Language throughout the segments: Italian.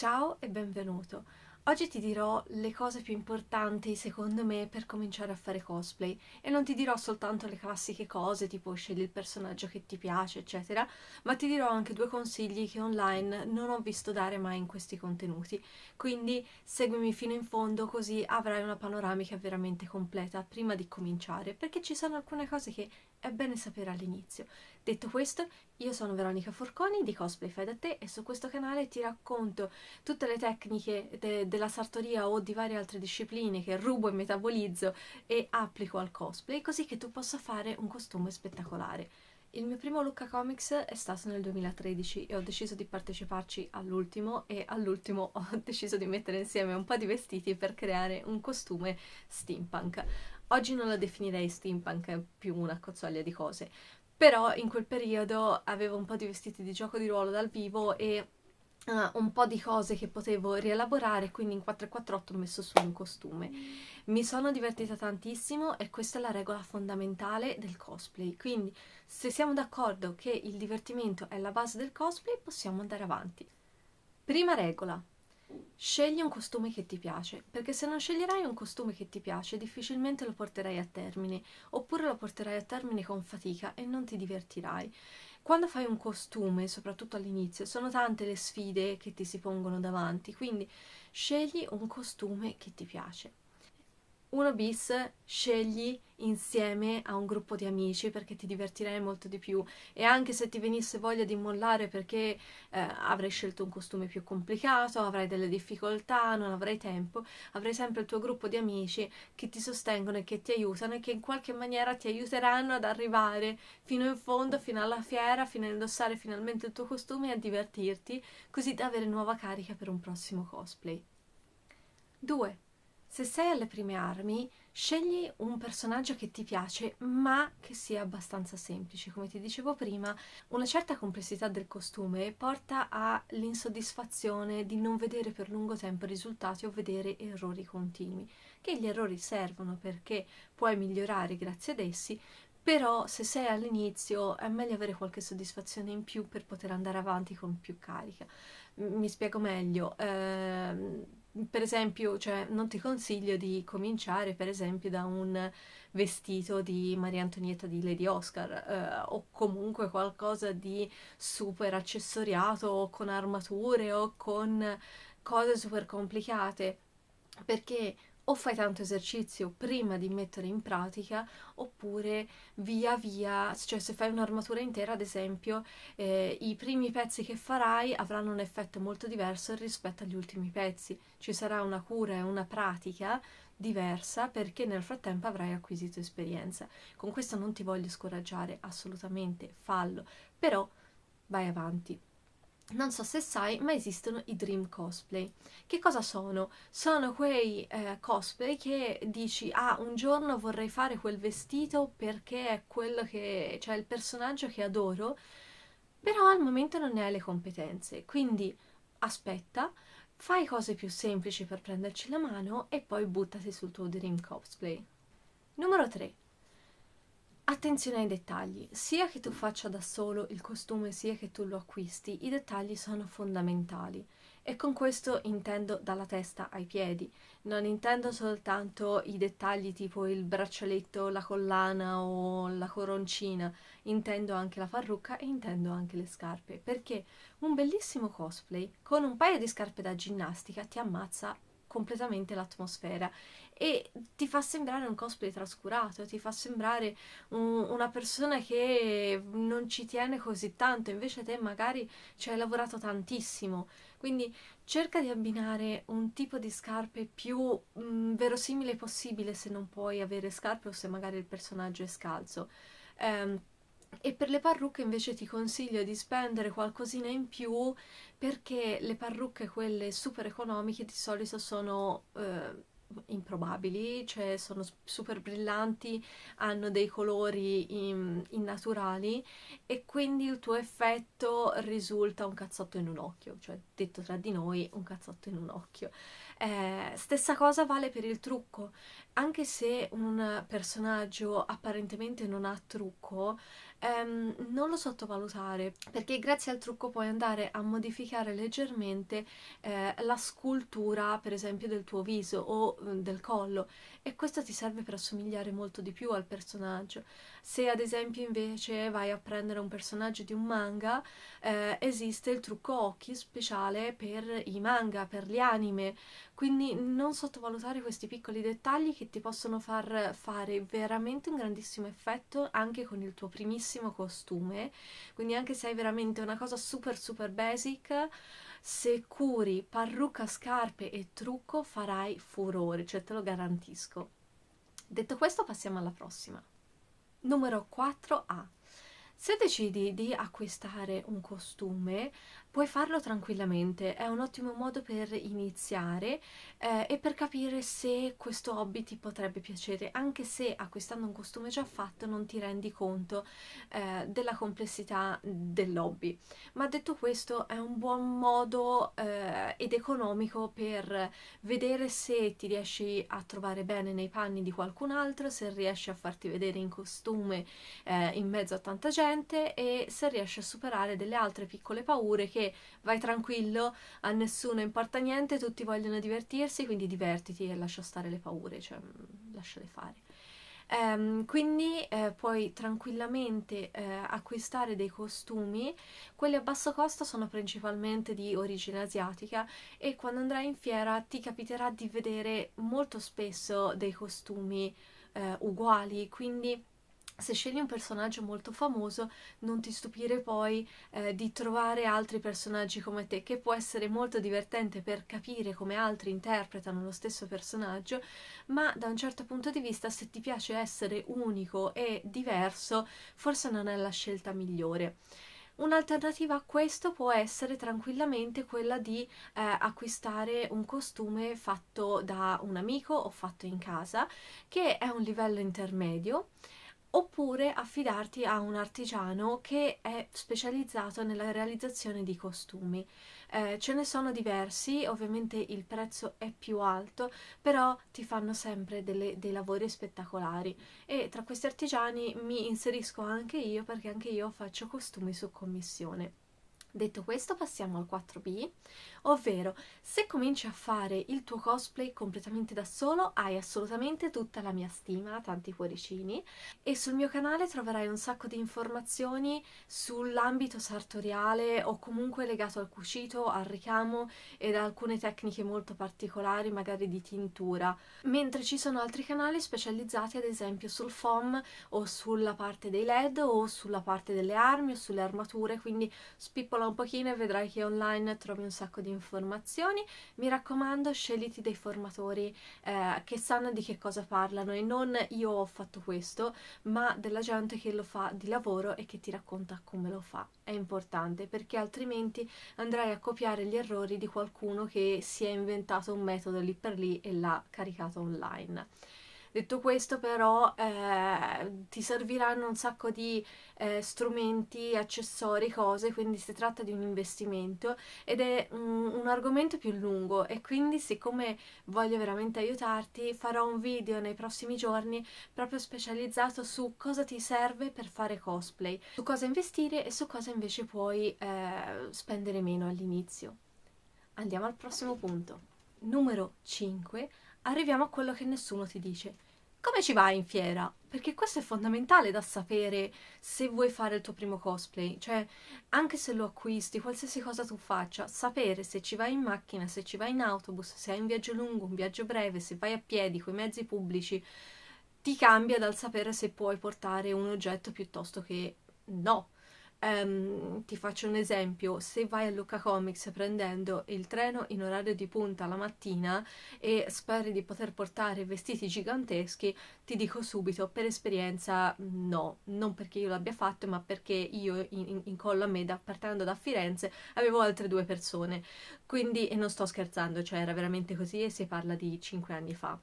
Ciao e benvenuto! Oggi ti dirò le cose più importanti secondo me per cominciare a fare cosplay e non ti dirò soltanto le classiche cose tipo scegli il personaggio che ti piace eccetera ma ti dirò anche due consigli che online non ho visto dare mai in questi contenuti quindi seguimi fino in fondo così avrai una panoramica veramente completa prima di cominciare perché ci sono alcune cose che è bene sapere all'inizio Detto questo, io sono Veronica Forconi di Cosplay Fai da te e su questo canale ti racconto tutte le tecniche de della sartoria o di varie altre discipline che rubo e metabolizzo e applico al cosplay così che tu possa fare un costume spettacolare. Il mio primo Lucca Comics è stato nel 2013 e ho deciso di parteciparci all'ultimo e all'ultimo ho deciso di mettere insieme un po' di vestiti per creare un costume steampunk. Oggi non la definirei steampunk, è più una cozzaglia di cose, però in quel periodo avevo un po' di vestiti di gioco di ruolo dal vivo e uh, un po' di cose che potevo rielaborare, quindi in 448 ho messo su un costume. Mi sono divertita tantissimo e questa è la regola fondamentale del cosplay, quindi se siamo d'accordo che il divertimento è la base del cosplay possiamo andare avanti. Prima regola, Scegli un costume che ti piace, perché se non sceglierai un costume che ti piace difficilmente lo porterai a termine, oppure lo porterai a termine con fatica e non ti divertirai. Quando fai un costume, soprattutto all'inizio, sono tante le sfide che ti si pongono davanti, quindi scegli un costume che ti piace. 1 bis scegli insieme a un gruppo di amici perché ti divertirai molto di più e anche se ti venisse voglia di mollare perché eh, avrai scelto un costume più complicato, avrai delle difficoltà, non avrai tempo, avrai sempre il tuo gruppo di amici che ti sostengono e che ti aiutano e che in qualche maniera ti aiuteranno ad arrivare fino in fondo, fino alla fiera, fino a indossare finalmente il tuo costume e a divertirti, così da avere nuova carica per un prossimo cosplay. 2. Se sei alle prime armi, scegli un personaggio che ti piace, ma che sia abbastanza semplice. Come ti dicevo prima, una certa complessità del costume porta all'insoddisfazione di non vedere per lungo tempo risultati o vedere errori continui, che gli errori servono perché puoi migliorare grazie ad essi, però se sei all'inizio è meglio avere qualche soddisfazione in più per poter andare avanti con più carica. Mi spiego meglio. Ehm, per esempio, cioè, non ti consiglio di cominciare, per esempio, da un vestito di Maria Antonietta di Lady Oscar eh, o comunque qualcosa di super accessoriato o con armature o con cose super complicate perché o fai tanto esercizio prima di mettere in pratica oppure via via, cioè se fai un'armatura intera ad esempio eh, i primi pezzi che farai avranno un effetto molto diverso rispetto agli ultimi pezzi, ci sarà una cura e una pratica diversa perché nel frattempo avrai acquisito esperienza. Con questo non ti voglio scoraggiare assolutamente, fallo, però vai avanti non so se sai, ma esistono i dream cosplay. Che cosa sono? Sono quei eh, cosplay che dici: Ah, un giorno vorrei fare quel vestito perché è quello che. cioè il personaggio che adoro, però al momento non ne hai le competenze. Quindi aspetta, fai cose più semplici per prenderci la mano e poi buttati sul tuo dream cosplay. Numero 3. Attenzione ai dettagli, sia che tu faccia da solo il costume sia che tu lo acquisti, i dettagli sono fondamentali e con questo intendo dalla testa ai piedi, non intendo soltanto i dettagli tipo il braccialetto, la collana o la coroncina, intendo anche la parrucca e intendo anche le scarpe, perché un bellissimo cosplay con un paio di scarpe da ginnastica ti ammazza completamente l'atmosfera e ti fa sembrare un cosplay trascurato, ti fa sembrare un, una persona che non ci tiene così tanto, invece te magari ci hai lavorato tantissimo. Quindi cerca di abbinare un tipo di scarpe più mh, mm, verosimile possibile se non puoi avere scarpe o se magari il personaggio è scalzo. Um, e per le parrucche invece ti consiglio di spendere qualcosina in più perché le parrucche, quelle super economiche, di solito sono eh, improbabili, cioè sono super brillanti, hanno dei colori in, innaturali e quindi il tuo effetto risulta un cazzotto in un occhio, cioè detto tra di noi un cazzotto in un occhio. Eh, stessa cosa vale per il trucco, anche se un personaggio apparentemente non ha trucco, ehm, non lo sottovalutare perché grazie al trucco puoi andare a modificare leggermente eh, la scultura per esempio del tuo viso o mm, del collo e questo ti serve per assomigliare molto di più al personaggio. Se ad esempio invece vai a prendere un personaggio di un manga, eh, esiste il trucco occhi speciale per i manga, per gli anime, quindi non sottovalutare questi piccoli dettagli che ti possono far fare veramente un grandissimo effetto anche con il tuo primissimo costume, quindi anche se hai veramente una cosa super super basic, se curi parrucca, scarpe e trucco farai furore, cioè te lo garantisco. Detto questo passiamo alla prossima. Numero 4A. Se decidi di acquistare un costume, Puoi farlo tranquillamente, è un ottimo modo per iniziare eh, e per capire se questo hobby ti potrebbe piacere, anche se acquistando un costume già fatto non ti rendi conto eh, della complessità dell'hobby. Ma detto questo è un buon modo eh, ed economico per vedere se ti riesci a trovare bene nei panni di qualcun altro, se riesci a farti vedere in costume eh, in mezzo a tanta gente e se riesci a superare delle altre piccole paure che perché vai tranquillo, a nessuno importa niente, tutti vogliono divertirsi, quindi divertiti e lascia stare le paure, cioè mm, lasciale fare. Um, quindi eh, puoi tranquillamente eh, acquistare dei costumi, quelli a basso costo sono principalmente di origine asiatica e quando andrai in fiera ti capiterà di vedere molto spesso dei costumi eh, uguali, quindi se scegli un personaggio molto famoso, non ti stupire poi eh, di trovare altri personaggi come te, che può essere molto divertente per capire come altri interpretano lo stesso personaggio, ma da un certo punto di vista, se ti piace essere unico e diverso, forse non è la scelta migliore. Un'alternativa a questo può essere tranquillamente quella di eh, acquistare un costume fatto da un amico o fatto in casa, che è un livello intermedio oppure affidarti a un artigiano che è specializzato nella realizzazione di costumi. Eh, ce ne sono diversi, ovviamente il prezzo è più alto, però ti fanno sempre delle, dei lavori spettacolari e tra questi artigiani mi inserisco anche io perché anche io faccio costumi su commissione. Detto questo passiamo al 4B, ovvero se cominci a fare il tuo cosplay completamente da solo hai assolutamente tutta la mia stima, tanti cuoricini e sul mio canale troverai un sacco di informazioni sull'ambito sartoriale o comunque legato al cucito, al ricamo ed a alcune tecniche molto particolari magari di tintura, mentre ci sono altri canali specializzati ad esempio sul foam o sulla parte dei led o sulla parte delle armi o sulle armature, quindi spippo scrolla un pochino e vedrai che online trovi un sacco di informazioni. Mi raccomando, scegliti dei formatori eh, che sanno di che cosa parlano e non io ho fatto questo, ma della gente che lo fa di lavoro e che ti racconta come lo fa. È importante perché altrimenti andrai a copiare gli errori di qualcuno che si è inventato un metodo lì per lì e l'ha caricato online. Detto questo però eh, ti serviranno un sacco di eh, strumenti, accessori, cose, quindi si tratta di un investimento ed è un, un argomento più lungo e quindi siccome voglio veramente aiutarti farò un video nei prossimi giorni proprio specializzato su cosa ti serve per fare cosplay, su cosa investire e su cosa invece puoi eh, spendere meno all'inizio. Andiamo al prossimo punto. Numero 5 arriviamo a quello che nessuno ti dice. Come ci vai in fiera? Perché questo è fondamentale da sapere se vuoi fare il tuo primo cosplay, cioè anche se lo acquisti, qualsiasi cosa tu faccia, sapere se ci vai in macchina, se ci vai in autobus, se hai un viaggio lungo, un viaggio breve, se vai a piedi, con i mezzi pubblici, ti cambia dal sapere se puoi portare un oggetto piuttosto che no. Um, ti faccio un esempio, se vai a Lucca Comics prendendo il treno in orario di punta la mattina e speri di poter portare vestiti giganteschi, ti dico subito per esperienza no, non perché io l'abbia fatto, ma perché io in, in, in collo a me, da, partendo da Firenze, avevo altre due persone. Quindi, e non sto scherzando, cioè era veramente così e si parla di 5 anni fa.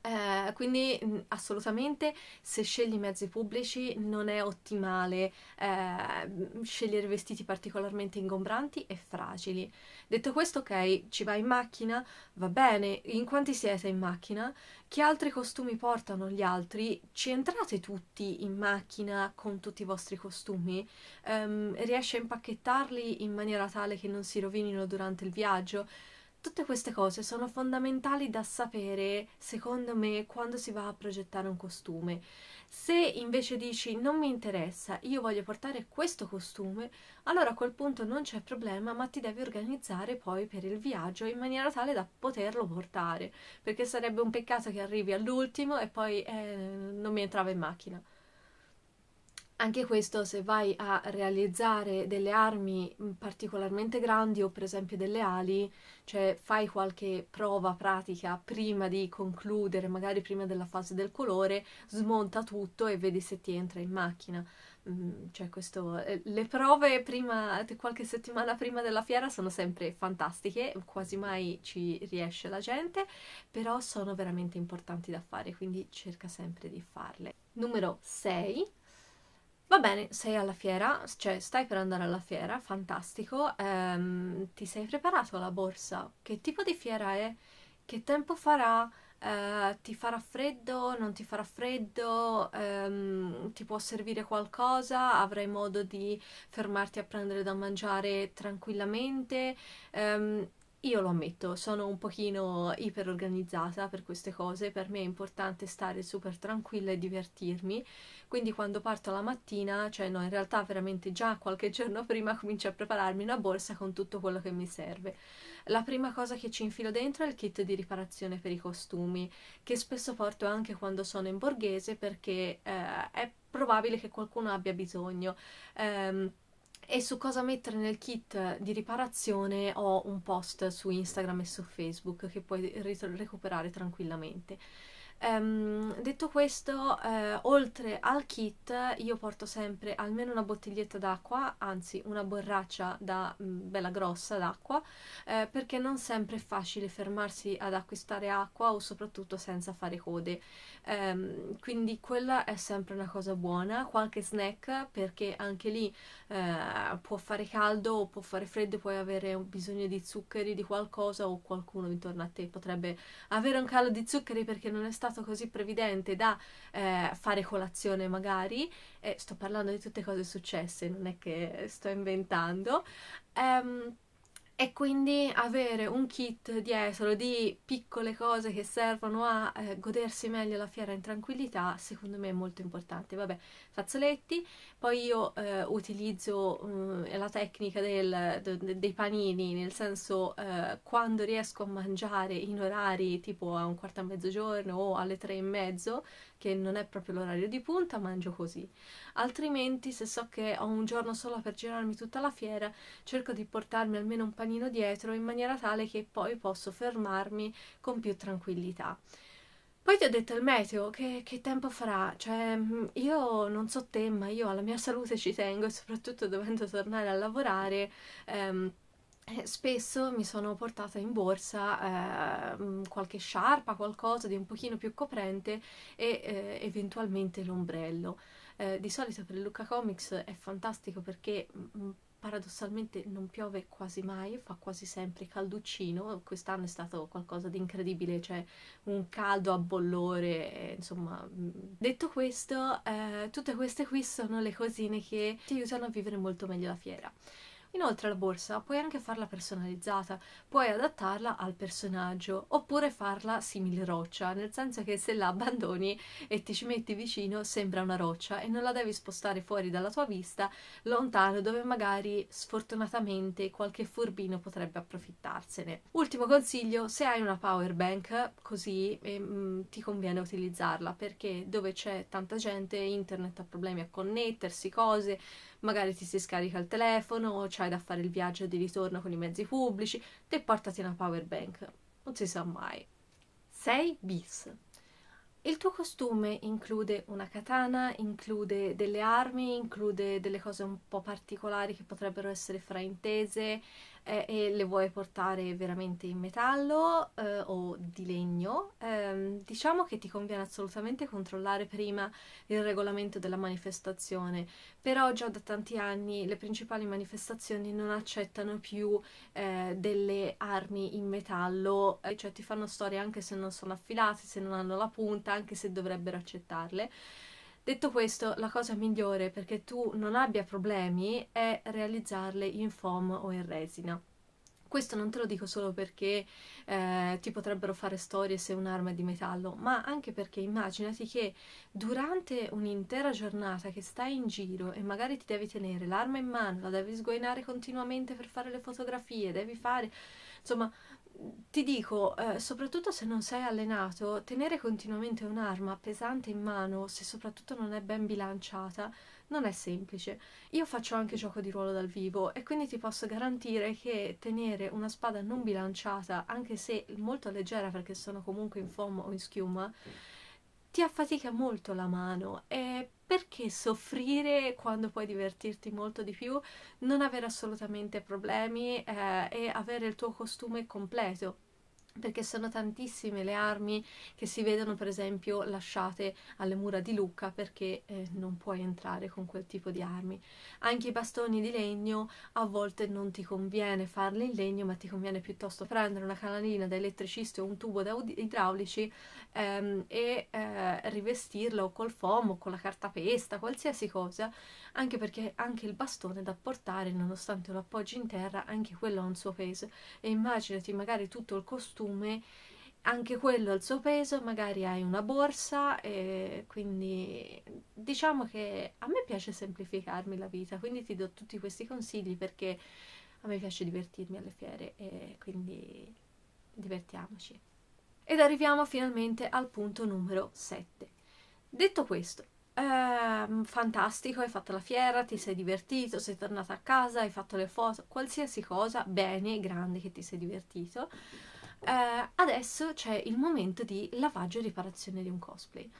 Eh, quindi mm, assolutamente se scegli mezzi pubblici non è ottimale eh, mm, scegliere vestiti particolarmente ingombranti e fragili. Detto questo, ok, ci vai in macchina, va bene, in quanti siete in macchina? Che altri costumi portano gli altri? Ci entrate tutti in macchina con tutti i vostri costumi? Um, ehm, riesci a impacchettarli in maniera tale che non si rovinino durante il viaggio? Tutte queste cose sono fondamentali da sapere, secondo me, quando si va a progettare un costume. Se invece dici non mi interessa, io voglio portare questo costume, allora a quel punto non c'è problema, ma ti devi organizzare poi per il viaggio in maniera tale da poterlo portare, perché sarebbe un peccato che arrivi all'ultimo e poi eh, non mi entrava in macchina. Anche questo se vai a realizzare delle armi mm, particolarmente grandi o per esempio delle ali, cioè fai qualche prova pratica prima di concludere, magari prima della fase del colore, smonta tutto e vedi se ti entra in macchina. Mm, cioè questo, eh, le prove prima, qualche settimana prima della fiera sono sempre fantastiche, quasi mai ci riesce la gente, però sono veramente importanti da fare, quindi cerca sempre di farle. Numero 6 Va bene, sei alla fiera, cioè stai per andare alla fiera, fantastico. Ehm, ti sei preparato alla borsa? Che tipo di fiera è? Che tempo farà? Ehm, ti farà freddo? Non ti farà freddo? Ehm, ti può servire qualcosa? Avrai modo di fermarti a prendere da mangiare tranquillamente? Ehm, io lo ammetto, sono un pochino iperorganizzata per queste cose, per me è importante stare super tranquilla e divertirmi, quindi quando parto la mattina, cioè no, in realtà veramente già qualche giorno prima comincio a prepararmi una borsa con tutto quello che mi serve. La prima cosa che ci infilo dentro è il kit di riparazione per i costumi, che spesso porto anche quando sono in borghese perché eh, è probabile che qualcuno abbia bisogno. Um, e su cosa mettere nel kit di riparazione ho un post su Instagram e su Facebook che puoi recuperare tranquillamente. Um, detto questo, eh, oltre al kit, io porto sempre almeno una bottiglietta d'acqua, anzi una borraccia da, mh, mm, bella grossa d'acqua, eh, perché non sempre è facile fermarsi ad acquistare acqua o soprattutto senza fare code. Um, quindi quella è sempre una cosa buona, qualche snack perché anche lì eh, può fare caldo o può fare freddo, puoi avere bisogno di zuccheri, di qualcosa o qualcuno intorno a te potrebbe avere un calo di zuccheri perché non è stato stato così previdente da eh, fare colazione magari, eh, sto parlando di tutte cose successe, non è che sto inventando, ehm, e quindi avere un kit dietro di piccole cose che servono a eh, godersi meglio la fiera in tranquillità secondo me è molto importante vabbè fazzoletti poi io eh, utilizzo mh, mm, la tecnica del, de, dei panini nel senso eh, quando riesco a mangiare in orari tipo a un quarto a mezzogiorno o alle tre e mezzo che non è proprio l'orario di punta, mangio così. Altrimenti, se so che ho un giorno solo per girarmi tutta la fiera, cerco di portarmi almeno un panino dietro in maniera tale che poi posso fermarmi con più tranquillità. Poi ti ho detto il meteo, che, che, tempo farà? Cioè, mm, io non so te, ma io alla mia salute ci tengo e soprattutto dovendo tornare a lavorare, ehm, eh, spesso mi sono portata in borsa eh, mm, qualche sciarpa, qualcosa di un pochino più coprente e eh, eventualmente l'ombrello. Eh, di solito per Luca Comics è fantastico perché mm, paradossalmente non piove quasi mai, fa quasi sempre calduccino, quest'anno è stato qualcosa di incredibile, cioè un caldo a bollore, eh, insomma. Mm. Detto questo, eh, tutte queste qui sono le cosine che ti aiutano a vivere molto meglio la fiera. Inoltre la borsa puoi anche farla personalizzata, puoi adattarla al personaggio oppure farla simile roccia, nel senso che se la abbandoni e ti ci metti vicino sembra una roccia e non la devi spostare fuori dalla tua vista, lontano dove magari sfortunatamente qualche furbino potrebbe approfittarsene. Ultimo consiglio, se hai una power bank così ehm, ti conviene utilizzarla perché dove c'è tanta gente internet ha problemi a connettersi, cose, magari ti si scarica il telefono, o c'hai da fare il viaggio di ritorno con i mezzi pubblici, te portati una power bank, non si sa mai. 6 bis. Il tuo costume include una katana, include delle armi, include delle cose un po' particolari che potrebbero essere fraintese, eh, e le vuoi portare veramente in metallo eh, o di legno, ehm, diciamo che ti conviene assolutamente controllare prima il regolamento della manifestazione. Però già da tanti anni le principali manifestazioni non accettano più eh, delle armi in metallo, eh, cioè ti fanno storie anche se non sono affilate, se non hanno la punta, anche se dovrebbero accettarle. Detto questo, la cosa migliore perché tu non abbia problemi è realizzarle in foam o in resina. Questo non te lo dico solo perché eh, ti potrebbero fare storie se un'arma è di metallo, ma anche perché immaginati che durante un'intera giornata che stai in giro e magari ti devi tenere l'arma in mano, la devi sguainare continuamente per fare le fotografie, devi fare, insomma, ti dico, eh, soprattutto se non sei allenato, tenere continuamente un'arma pesante in mano, se soprattutto non è ben bilanciata, non è semplice. Io faccio anche gioco di ruolo dal vivo e quindi ti posso garantire che tenere una spada non bilanciata, anche se molto leggera perché sono comunque in foam o in schiuma, ti affatica molto la mano e perché soffrire quando puoi divertirti molto di più, non avere assolutamente problemi eh, e avere il tuo costume completo? perché sono tantissime le armi che si vedono per esempio lasciate alle mura di Lucca perché eh, non puoi entrare con quel tipo di armi. Anche i bastoni di legno a volte non ti conviene farli in legno ma ti conviene piuttosto prendere una canalina da elettricista o un tubo da idraulici ehm, e eh, rivestirlo col fomo, con la cartapesta, qualsiasi cosa, anche perché anche il bastone da portare nonostante lo appoggi in terra, anche quello ha un suo peso e immaginati magari tutto il costume costume, anche quello al suo peso, magari hai una borsa, e quindi diciamo che a me piace semplificarmi la vita, quindi ti do tutti questi consigli perché a me piace divertirmi alle fiere e quindi divertiamoci. Ed arriviamo finalmente al punto numero 7. Detto questo, ehm, fantastico, hai fatto la fiera, ti sei divertito, sei tornata a casa, hai fatto le foto, qualsiasi cosa, bene, grande che ti sei divertito eh, adesso c'è il momento di lavaggio e riparazione di un cosplay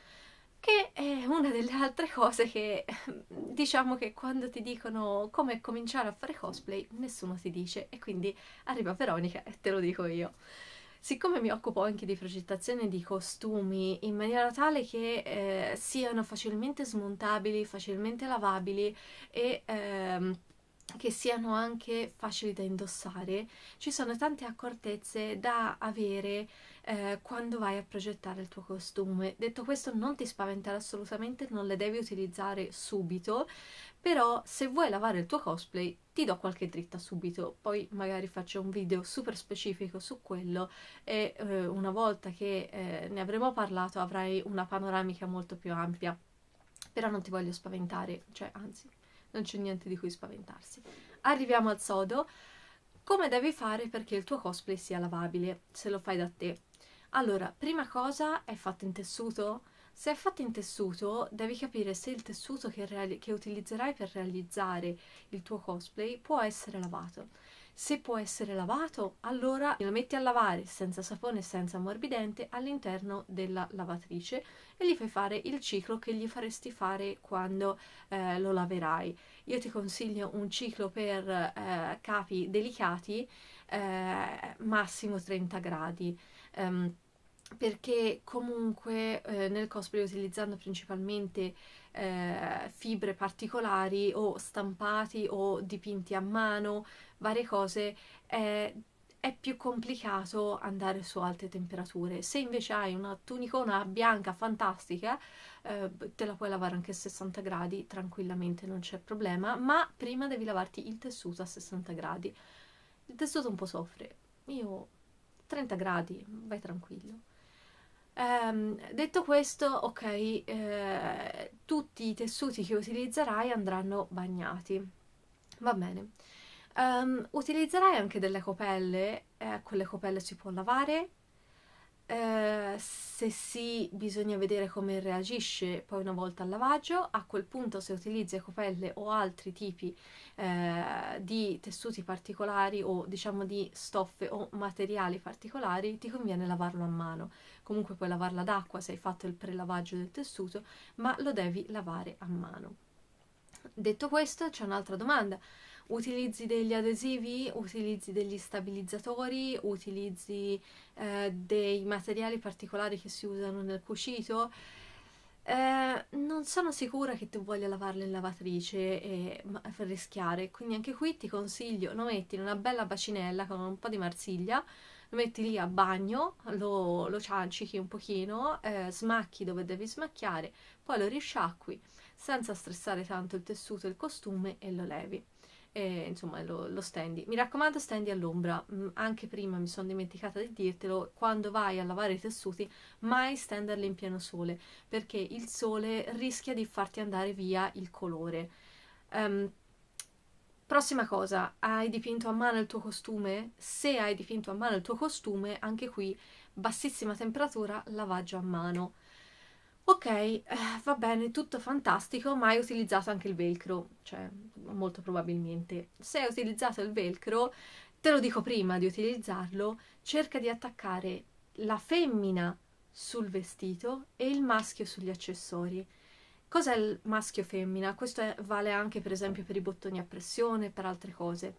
che è una delle altre cose che diciamo che quando ti dicono come cominciare a fare cosplay nessuno ti dice e quindi arriva Veronica e te lo dico io. Siccome mi occupo anche di progettazione di costumi in maniera tale che eh, siano facilmente smontabili, facilmente lavabili e ehm, che siano anche facili da indossare, ci sono tante accortezze da avere eh, quando vai a progettare il tuo costume. Detto questo, non ti spaventare assolutamente, non le devi utilizzare subito, però se vuoi lavare il tuo cosplay ti do qualche dritta subito, poi magari faccio un video super specifico su quello e eh, una volta che eh, ne avremo parlato avrai una panoramica molto più ampia. Però non ti voglio spaventare, cioè anzi, non c'è niente di cui spaventarsi. Arriviamo al sodo. Come devi fare perché il tuo cosplay sia lavabile, se lo fai da te? Allora, prima cosa, è fatto in tessuto? Se è fatto in tessuto, devi capire se il tessuto che, che, utilizzerai per realizzare il tuo cosplay può essere lavato. Se può essere lavato, allora lo metti a lavare senza sapone e senza morbidente all'interno della lavatrice e gli fai fare il ciclo che gli faresti fare quando eh, lo laverai. Io ti consiglio un ciclo per eh, capi delicati eh, massimo 30 gradi. Um, perché comunque eh, nel cosplay utilizzando principalmente eh, fibre particolari o stampati o dipinti a mano varie cose, eh, è più complicato andare su alte temperature. Se invece hai una tunicona bianca fantastica, eh, te la puoi lavare anche a 60 gradi tranquillamente, non c'è problema, ma prima devi lavarti il tessuto a 60 gradi. Il tessuto un po' soffre, io 30 gradi, vai tranquillo. Ehm, detto questo, ok, eh, tutti i tessuti che utilizzerai andranno bagnati. Va bene. Um, utilizzerai anche delle copelle, eh, con le copelle si può lavare, eh, se sì bisogna vedere come reagisce poi una volta al lavaggio, a quel punto se utilizzi copelle o altri tipi eh, di tessuti particolari o diciamo di stoffe o materiali particolari ti conviene lavarlo a mano, comunque puoi lavarla d'acqua se hai fatto il prelavaggio del tessuto, ma lo devi lavare a mano. Detto questo c'è un'altra domanda, utilizzi degli adesivi, utilizzi degli stabilizzatori, utilizzi eh, dei materiali particolari che si usano nel cucito. Eh, non sono sicura che tu voglia lavarlo in lavatrice e rischiare, quindi anche qui ti consiglio, lo metti in una bella bacinella con un po' di marsiglia, lo metti lì a bagno, lo, lo ciancichi un pochino, eh, smacchi dove devi smacchiare, poi lo risciacqui senza stressare tanto il tessuto e il costume e lo levi e insomma lo, lo stendi. Mi raccomando stendi all'ombra, mm, anche prima mi sono dimenticata di dirtelo, quando vai a lavare i tessuti mai stenderli in pieno sole perché il sole rischia di farti andare via il colore. Um, Prossima cosa, hai dipinto a mano il tuo costume? Se hai dipinto a mano il tuo costume, anche qui bassissima temperatura, lavaggio a mano. Ok, eh, va bene, tutto fantastico, ma hai utilizzato anche il velcro, cioè molto probabilmente. Se hai utilizzato il velcro, te lo dico prima di utilizzarlo, cerca di attaccare la femmina sul vestito e il maschio sugli accessori. Cos'è il maschio-femmina? Questo è, vale anche per esempio per i bottoni a pressione e per altre cose.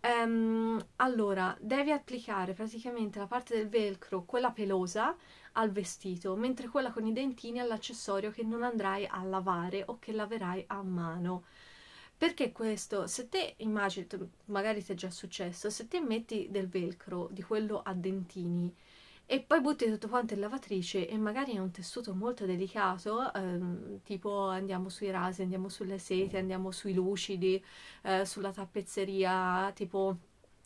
Um, allora, devi applicare praticamente la parte del velcro, quella pelosa, al vestito, mentre quella con i dentini all'accessorio che non andrai a lavare o che laverai a mano. Perché questo? Se te immagini, magari ti è già successo, se te metti del velcro, di quello a dentini, e poi butti tutto quanto in lavatrice e magari è un tessuto molto delicato, ehm, tipo andiamo sui rasi, andiamo sulle sete, andiamo sui lucidi, eh, sulla tappezzeria tipo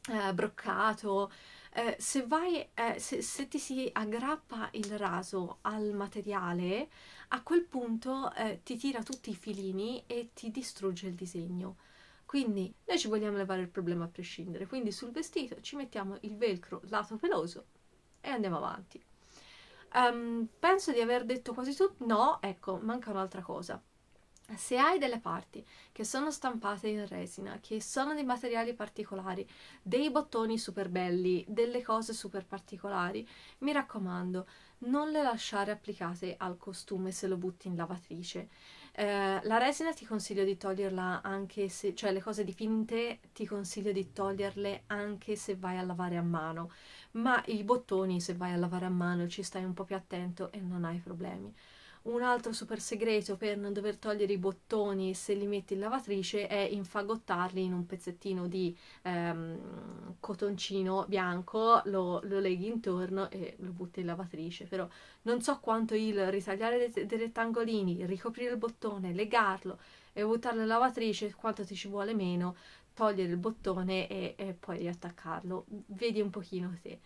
eh, broccato. Eh, se, vai, eh, se, se, ti si aggrappa il raso al materiale, a quel punto eh, ti tira tutti i filini e ti distrugge il disegno. Quindi noi ci vogliamo levare il problema a prescindere, quindi sul vestito ci mettiamo il velcro lato peloso e andiamo avanti. Um, penso di aver detto quasi tutto. No, ecco, manca un'altra cosa. Se hai delle parti che sono stampate in resina, che sono dei materiali particolari, dei bottoni super belli, delle cose super particolari, mi raccomando, non le lasciare applicate al costume se lo butti in lavatrice eh, la resina ti consiglio di toglierla anche se, cioè le cose dipinte ti consiglio di toglierle anche se vai a lavare a mano, ma i bottoni se vai a lavare a mano ci stai un po' più attento e non hai problemi. Un altro super segreto per non dover togliere i bottoni se li metti in lavatrice è infagottarli in un pezzettino di ehm, cotoncino bianco, lo, lo, leghi intorno e lo butti in lavatrice, però non so quanto il ritagliare dei, dei rettangolini, ricoprire il bottone, legarlo e buttarlo in lavatrice, quanto ti ci vuole meno, togliere il bottone e, e poi riattaccarlo, vedi un pochino te.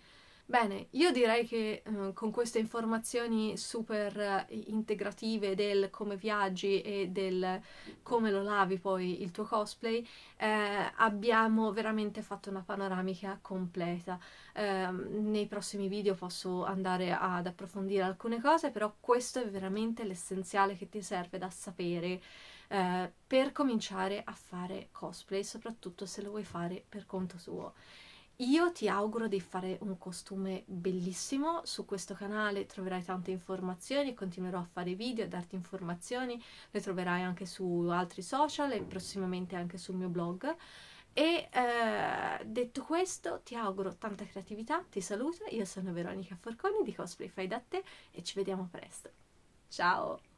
Bene, io direi che eh, con queste informazioni super eh, integrative del come viaggi e del come lo lavi poi il tuo cosplay, eh, abbiamo veramente fatto una panoramica completa. Eh, nei prossimi video posso andare ad approfondire alcune cose, però questo è veramente l'essenziale che ti serve da sapere eh, per cominciare a fare cosplay, soprattutto se lo vuoi fare per conto tuo. Io ti auguro di fare un costume bellissimo, su questo canale troverai tante informazioni, continuerò a fare video, a darti informazioni, le troverai anche su altri social e prossimamente anche sul mio blog. E eh, detto questo ti auguro tanta creatività, ti saluto, io sono Veronica Forconi di Cosplay Fai da te e ci vediamo presto. Ciao!